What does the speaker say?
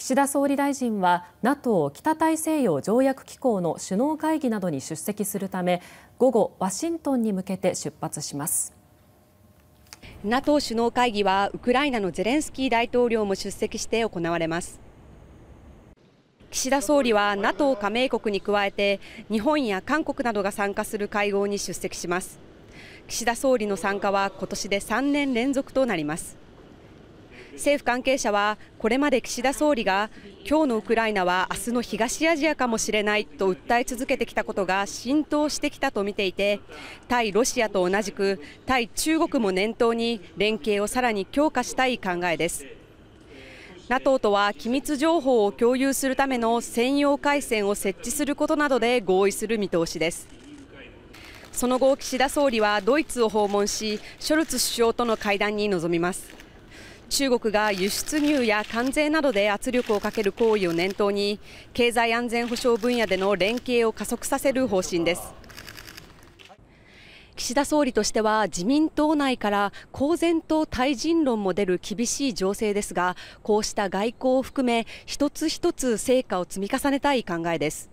岸田総理大臣は NATO= 北大西洋条約機構の首脳会議などに出席するため午後、ワシントンに向けて出発します。NATO 首脳会議はウクライナのゼレンスキー大統領も出席して行われます岸田総理は NATO 加盟国に加えて日本や韓国などが参加する会合に出席します岸田総理の参加は今年で3年連続となります政府関係者はこれまで岸田総理が今日のウクライナは明日の東アジアかもしれないと訴え続けてきたことが浸透してきたと見ていて対ロシアと同じく対中国も念頭に連携をさらに強化したい考えです NATO とは機密情報を共有するための専用回線を設置することなどで合意する見通しですその後岸田総理はドイツを訪問しショルツ首相との会談に臨みます中国が輸出入や関税などで圧力をかける行為を念頭に経済安全保障分野での連携を加速させる方針です岸田総理としては自民党内から公然と対人論も出る厳しい情勢ですがこうした外交を含め一つ一つ成果を積み重ねたい考えです。